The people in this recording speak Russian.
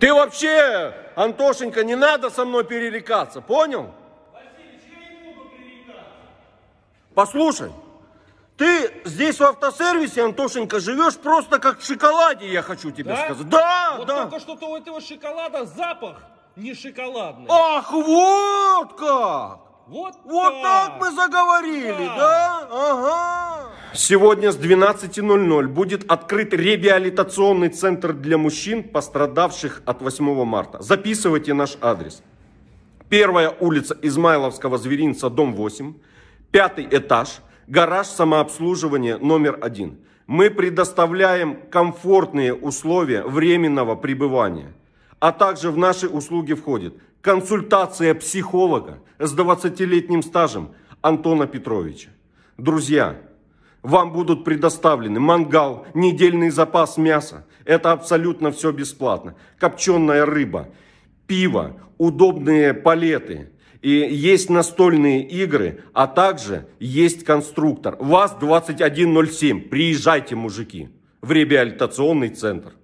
Ты вообще, Антошенька, не надо со мной перерекаться, понял? Послушай, ты здесь в автосервисе, Антошенька, живешь просто как в шоколаде, я хочу тебе да? сказать. Да, вот да. только что-то у этого шоколада запах не шоколадный. Ах, вот как! Вот, вот так. так мы заговорили, да? да? Сегодня с 12.00 будет открыт реабилитационный центр для мужчин, пострадавших от 8 марта. Записывайте наш адрес. Первая улица Измайловского зверинца, дом 8. Пятый этаж. Гараж самообслуживания номер один. Мы предоставляем комфортные условия временного пребывания. А также в наши услуги входит консультация психолога с 20-летним стажем Антона Петровича. Друзья, вам будут предоставлены мангал, недельный запас мяса. Это абсолютно все бесплатно. Копченая рыба, пиво, удобные палеты. И есть настольные игры, а также есть конструктор. ВАЗ-2107. Приезжайте, мужики, в реабилитационный центр.